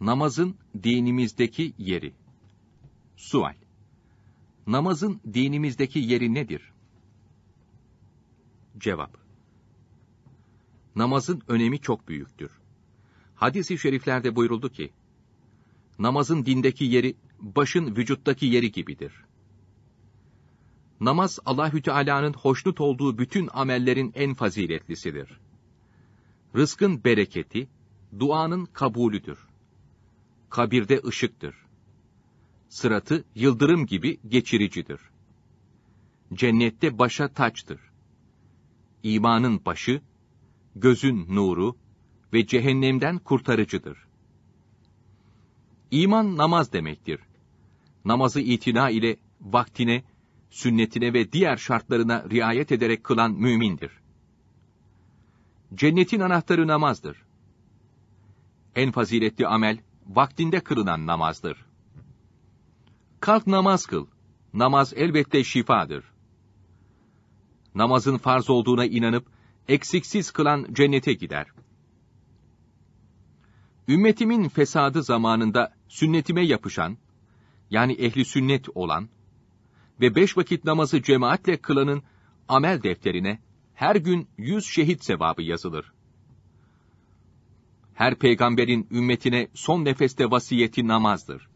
Namazın dinimizdeki yeri. Sual. Namazın dinimizdeki yeri nedir? Cevap. Namazın önemi çok büyüktür. Hadis-i şeriflerde buyuruldu ki, namazın dindeki yeri, başın vücuttaki yeri gibidir. Namaz, Allahü Teala'nın hoşnut olduğu bütün amellerin en faziletlisidir. Rızkın bereketi, duanın kabulüdür kabirde ışıktır. Sıratı yıldırım gibi geçiricidir. Cennette başa taçtır. İmanın başı, gözün nuru ve cehennemden kurtarıcıdır. İman namaz demektir. Namazı itina ile vaktine, sünnetine ve diğer şartlarına riayet ederek kılan mümindir. Cennetin anahtarı namazdır. En faziletli amel vaktinde kırılan namazdır. Kalk namaz kıl. Namaz elbette şifadır. Namazın farz olduğuna inanıp, eksiksiz kılan cennete gider. Ümmetimin fesadı zamanında sünnetime yapışan, yani ehli sünnet olan ve beş vakit namazı cemaatle kılanın amel defterine her gün yüz şehit sevabı yazılır her peygamberin ümmetine son nefeste vasiyeti namazdır.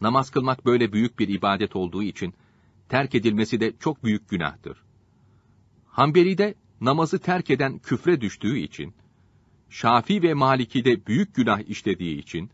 Namaz kılmak böyle büyük bir ibadet olduğu için terk edilmesi de çok büyük günahtır. Hanbeli de namazı terk eden küfre düştüğü için, Şafi ve Maliki de büyük günah işlediği için,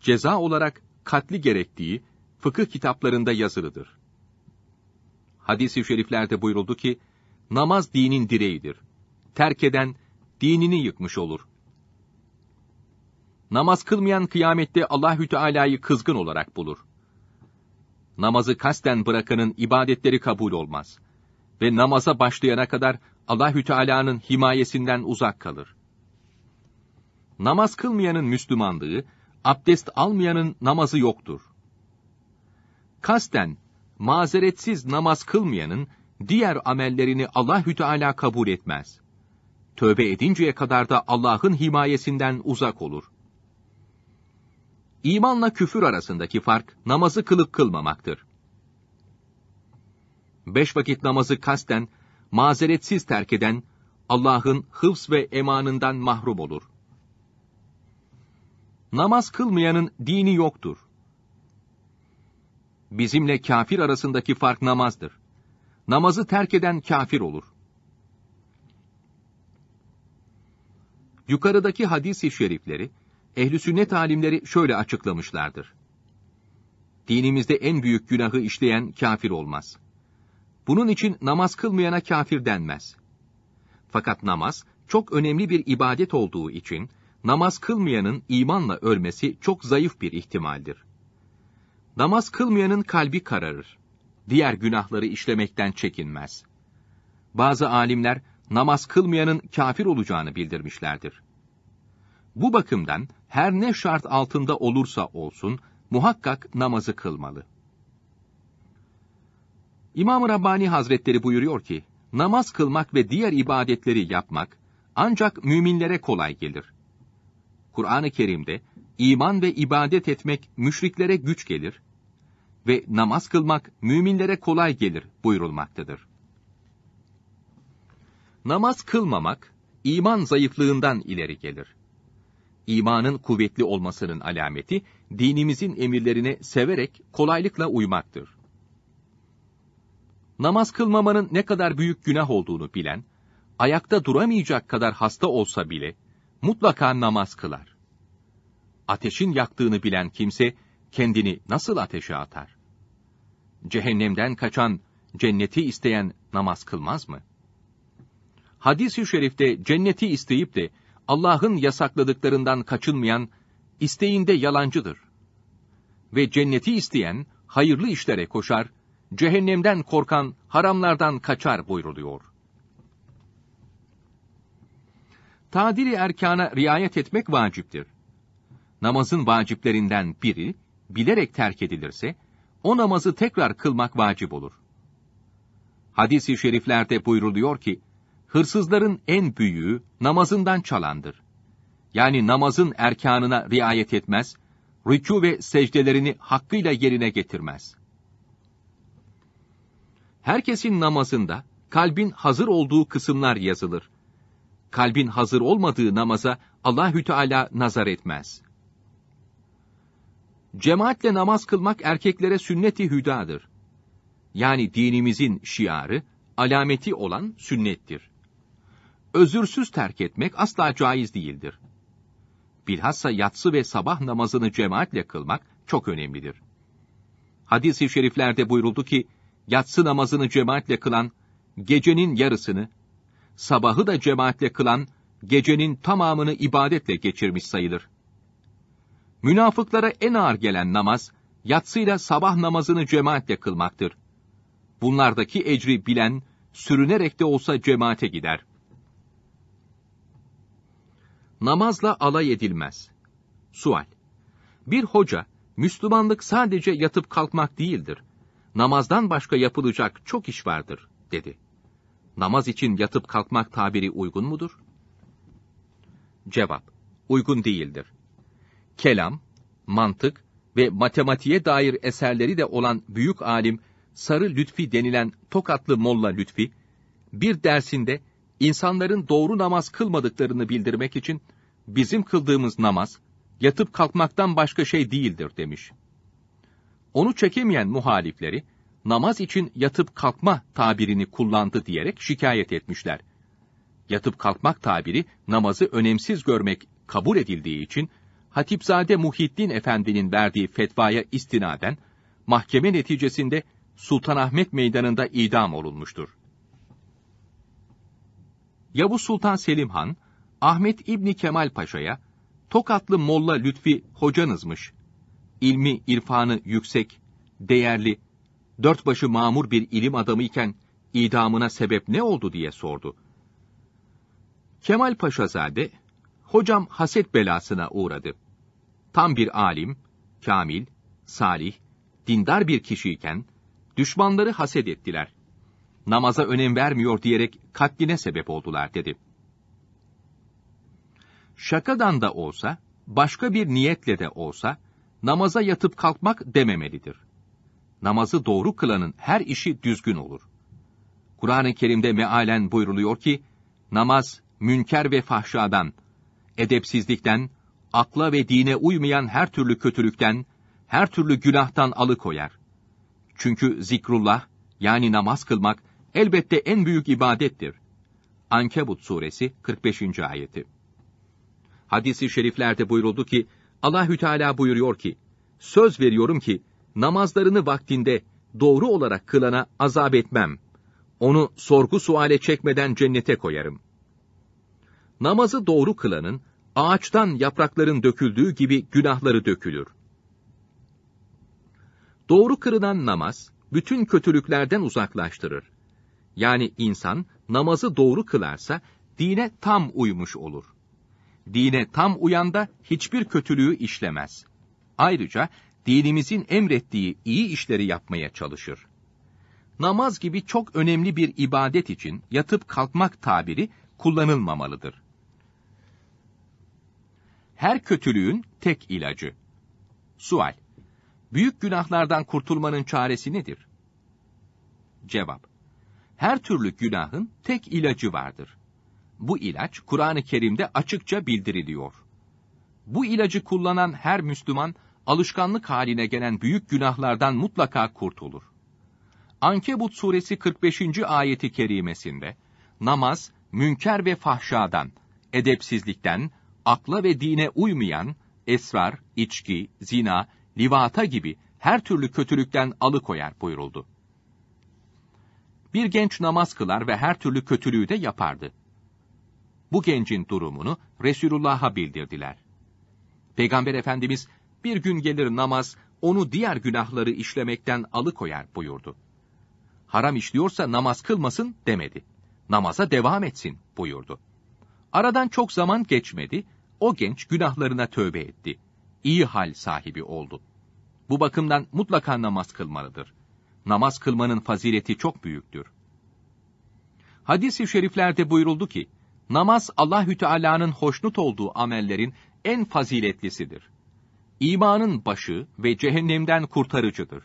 ceza olarak katli gerektiği fıkıh kitaplarında yazılıdır. Hadis-i şeriflerde buyuruldu ki, namaz dinin direğidir. Terk eden dinini yıkmış olur. Namaz kılmayan kıyamette Allahü Teala'yı kızgın olarak bulur. Namazı kasten bırakanın ibadetleri kabul olmaz ve namaza başlayana kadar Allahü Teala'nın himayesinden uzak kalır. Namaz kılmayanın Müslümanlığı, abdest almayanın namazı yoktur. Kasten, mazeretsiz namaz kılmayanın diğer amellerini Allahü Teala kabul etmez tövbe edinceye kadar da Allah'ın himayesinden uzak olur. İmanla küfür arasındaki fark namazı kılıp kılmamaktır. Beş vakit namazı kasten, mazeretsiz terk eden, Allah'ın hıfz ve emanından mahrum olur. Namaz kılmayanın dini yoktur. Bizimle kafir arasındaki fark namazdır. Namazı terk eden kafir olur. Yukarıdaki hadis-i şerifleri ehli sünnet alimleri şöyle açıklamışlardır. Dinimizde en büyük günahı işleyen kafir olmaz. Bunun için namaz kılmayana kafir denmez. Fakat namaz çok önemli bir ibadet olduğu için namaz kılmayanın imanla ölmesi çok zayıf bir ihtimaldir. Namaz kılmayanın kalbi kararır. Diğer günahları işlemekten çekinmez. Bazı alimler namaz kılmayanın kafir olacağını bildirmişlerdir. Bu bakımdan her ne şart altında olursa olsun muhakkak namazı kılmalı. İmam-ı Rabbani Hazretleri buyuruyor ki, namaz kılmak ve diğer ibadetleri yapmak ancak müminlere kolay gelir. Kur'an-ı Kerim'de iman ve ibadet etmek müşriklere güç gelir ve namaz kılmak müminlere kolay gelir buyurulmaktadır namaz kılmamak, iman zayıflığından ileri gelir. İmanın kuvvetli olmasının alameti, dinimizin emirlerine severek kolaylıkla uymaktır. Namaz kılmamanın ne kadar büyük günah olduğunu bilen, ayakta duramayacak kadar hasta olsa bile, mutlaka namaz kılar. Ateşin yaktığını bilen kimse, kendini nasıl ateşe atar? Cehennemden kaçan, cenneti isteyen namaz kılmaz mı?'' hadis-i şerifte cenneti isteyip de Allah'ın yasakladıklarından kaçınmayan, isteğinde yalancıdır. Ve cenneti isteyen, hayırlı işlere koşar, cehennemden korkan, haramlardan kaçar buyruluyor. Tadili erkana riayet etmek vaciptir. Namazın vaciplerinden biri, bilerek terk edilirse, o namazı tekrar kılmak vacip olur. Hadis-i şeriflerde buyruluyor ki, hırsızların en büyüğü namazından çalandır. Yani namazın erkanına riayet etmez, rükû ve secdelerini hakkıyla yerine getirmez. Herkesin namazında kalbin hazır olduğu kısımlar yazılır. Kalbin hazır olmadığı namaza Allahü Teala nazar etmez. Cemaatle namaz kılmak erkeklere sünneti hüdadır. Yani dinimizin şiarı, alameti olan sünnettir özürsüz terk etmek asla caiz değildir. Bilhassa yatsı ve sabah namazını cemaatle kılmak çok önemlidir. Hadis-i şeriflerde buyuruldu ki, yatsı namazını cemaatle kılan, gecenin yarısını, sabahı da cemaatle kılan, gecenin tamamını ibadetle geçirmiş sayılır. Münafıklara en ağır gelen namaz, yatsıyla sabah namazını cemaatle kılmaktır. Bunlardaki ecri bilen, sürünerek de olsa cemaate gider.'' namazla alay edilmez. Sual. Bir hoca, Müslümanlık sadece yatıp kalkmak değildir. Namazdan başka yapılacak çok iş vardır, dedi. Namaz için yatıp kalkmak tabiri uygun mudur? Cevap. Uygun değildir. Kelam, mantık ve matematiğe dair eserleri de olan büyük alim Sarı Lütfi denilen Tokatlı Molla Lütfi, bir dersinde insanların doğru namaz kılmadıklarını bildirmek için bizim kıldığımız namaz yatıp kalkmaktan başka şey değildir demiş. Onu çekemeyen muhalifleri namaz için yatıp kalkma tabirini kullandı diyerek şikayet etmişler. Yatıp kalkmak tabiri namazı önemsiz görmek kabul edildiği için Hatipzade Muhittin Efendi'nin verdiği fetvaya istinaden mahkeme neticesinde Sultanahmet Meydanı'nda idam olunmuştur. Yavuz Sultan Selim Han, Ahmet İbni Kemal Paşa'ya, Tokatlı Molla Lütfi hocanızmış, ilmi irfanı yüksek, değerli, dört başı mamur bir ilim adamı iken idamına sebep ne oldu diye sordu. Kemal Paşazade, hocam haset belasına uğradı. Tam bir alim, kamil, salih, dindar bir kişiyken düşmanları haset ettiler namaza önem vermiyor diyerek katline sebep oldular dedi. Şakadan da olsa, başka bir niyetle de olsa, namaza yatıp kalkmak dememelidir. Namazı doğru kılanın her işi düzgün olur. Kur'an-ı Kerim'de mealen buyruluyor ki, namaz, münker ve fahşadan, edepsizlikten, akla ve dine uymayan her türlü kötülükten, her türlü günahtan alıkoyar. Çünkü zikrullah, yani namaz kılmak, elbette en büyük ibadettir. Ankebut suresi 45. ayeti. Hadis-i şeriflerde buyuruldu ki Allahü Teala buyuruyor ki: Söz veriyorum ki namazlarını vaktinde doğru olarak kılana azap etmem. Onu sorgu suale çekmeden cennete koyarım. Namazı doğru kılanın ağaçtan yaprakların döküldüğü gibi günahları dökülür. Doğru kırılan namaz bütün kötülüklerden uzaklaştırır yani insan namazı doğru kılarsa dine tam uymuş olur. Dine tam uyan da hiçbir kötülüğü işlemez. Ayrıca dinimizin emrettiği iyi işleri yapmaya çalışır. Namaz gibi çok önemli bir ibadet için yatıp kalkmak tabiri kullanılmamalıdır. Her kötülüğün tek ilacı. Sual: Büyük günahlardan kurtulmanın çaresi nedir? Cevap: her türlü günahın tek ilacı vardır. Bu ilaç Kur'an-ı Kerim'de açıkça bildiriliyor. Bu ilacı kullanan her Müslüman alışkanlık haline gelen büyük günahlardan mutlaka kurtulur. Ankebut suresi 45. ayeti kerimesinde namaz, münker ve fahşadan, edepsizlikten, akla ve dine uymayan, esrar, içki, zina, livata gibi her türlü kötülükten alıkoyar buyuruldu. Bir genç namaz kılar ve her türlü kötülüğü de yapardı. Bu gencin durumunu Resulullah'a bildirdiler. Peygamber Efendimiz, bir gün gelir namaz, onu diğer günahları işlemekten alıkoyar buyurdu. Haram işliyorsa namaz kılmasın demedi. Namaza devam etsin buyurdu. Aradan çok zaman geçmedi, o genç günahlarına tövbe etti. İyi hal sahibi oldu. Bu bakımdan mutlaka namaz kılmalıdır namaz kılmanın fazileti çok büyüktür. Hadis-i şeriflerde buyuruldu ki, namaz Allahü Teala'nın hoşnut olduğu amellerin en faziletlisidir. İmanın başı ve cehennemden kurtarıcıdır.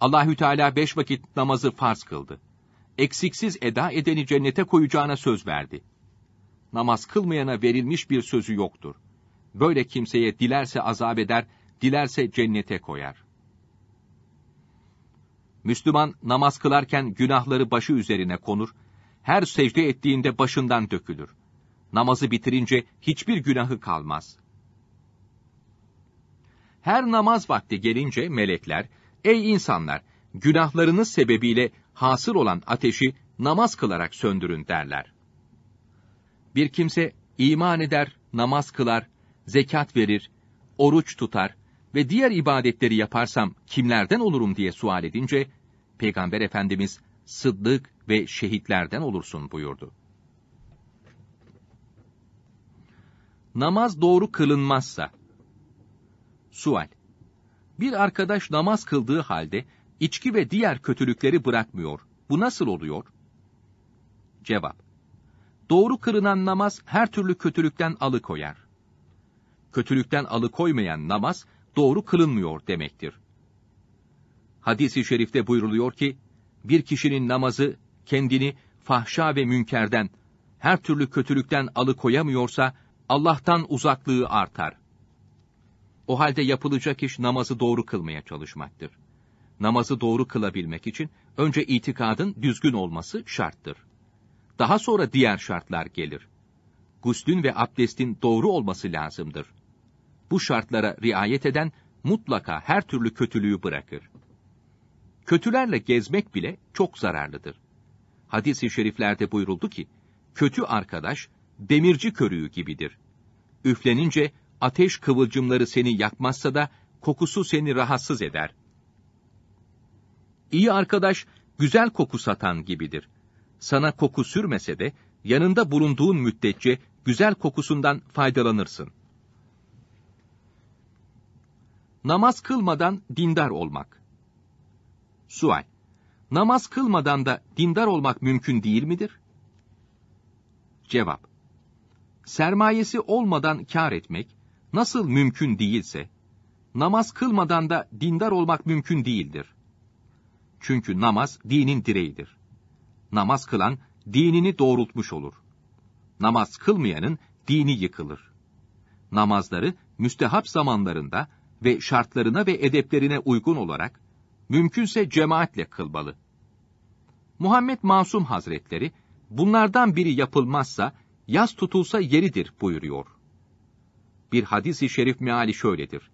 Allahü Teala beş vakit namazı farz kıldı. Eksiksiz eda edeni cennete koyacağına söz verdi. Namaz kılmayana verilmiş bir sözü yoktur. Böyle kimseye dilerse azap eder, dilerse cennete koyar. Müslüman namaz kılarken günahları başı üzerine konur, her secde ettiğinde başından dökülür. Namazı bitirince hiçbir günahı kalmaz. Her namaz vakti gelince melekler, ey insanlar, günahlarınız sebebiyle hasıl olan ateşi namaz kılarak söndürün derler. Bir kimse iman eder, namaz kılar, zekat verir, oruç tutar, ve diğer ibadetleri yaparsam kimlerden olurum diye sual edince, Peygamber Efendimiz sıddık ve şehitlerden olursun buyurdu. Namaz doğru kılınmazsa Sual Bir arkadaş namaz kıldığı halde içki ve diğer kötülükleri bırakmıyor. Bu nasıl oluyor? Cevap Doğru kılınan namaz her türlü kötülükten alıkoyar. Kötülükten alıkoymayan namaz, doğru kılınmıyor demektir. Hadis-i şerifte buyruluyor ki, bir kişinin namazı kendini fahşa ve münkerden, her türlü kötülükten alıkoyamıyorsa, Allah'tan uzaklığı artar. O halde yapılacak iş namazı doğru kılmaya çalışmaktır. Namazı doğru kılabilmek için önce itikadın düzgün olması şarttır. Daha sonra diğer şartlar gelir. Guslün ve abdestin doğru olması lazımdır bu şartlara riayet eden mutlaka her türlü kötülüğü bırakır. Kötülerle gezmek bile çok zararlıdır. Hadis-i şeriflerde buyuruldu ki, kötü arkadaş demirci körüğü gibidir. Üflenince ateş kıvılcımları seni yakmazsa da kokusu seni rahatsız eder. İyi arkadaş güzel koku satan gibidir. Sana koku sürmese de yanında bulunduğun müddetçe güzel kokusundan faydalanırsın.'' Namaz kılmadan dindar olmak. Sual. Namaz kılmadan da dindar olmak mümkün değil midir? Cevap. Sermayesi olmadan kar etmek nasıl mümkün değilse, namaz kılmadan da dindar olmak mümkün değildir. Çünkü namaz dinin direğidir. Namaz kılan dinini doğrultmuş olur. Namaz kılmayanın dini yıkılır. Namazları müstehap zamanlarında ve şartlarına ve edeplerine uygun olarak, mümkünse cemaatle kılmalı. Muhammed Masum Hazretleri, bunlardan biri yapılmazsa, yaz tutulsa yeridir buyuruyor. Bir hadis-i şerif meali şöyledir.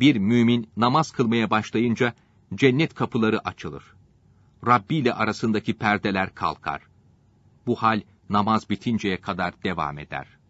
Bir mümin namaz kılmaya başlayınca, cennet kapıları açılır. Rabbi ile arasındaki perdeler kalkar. Bu hal namaz bitinceye kadar devam eder.''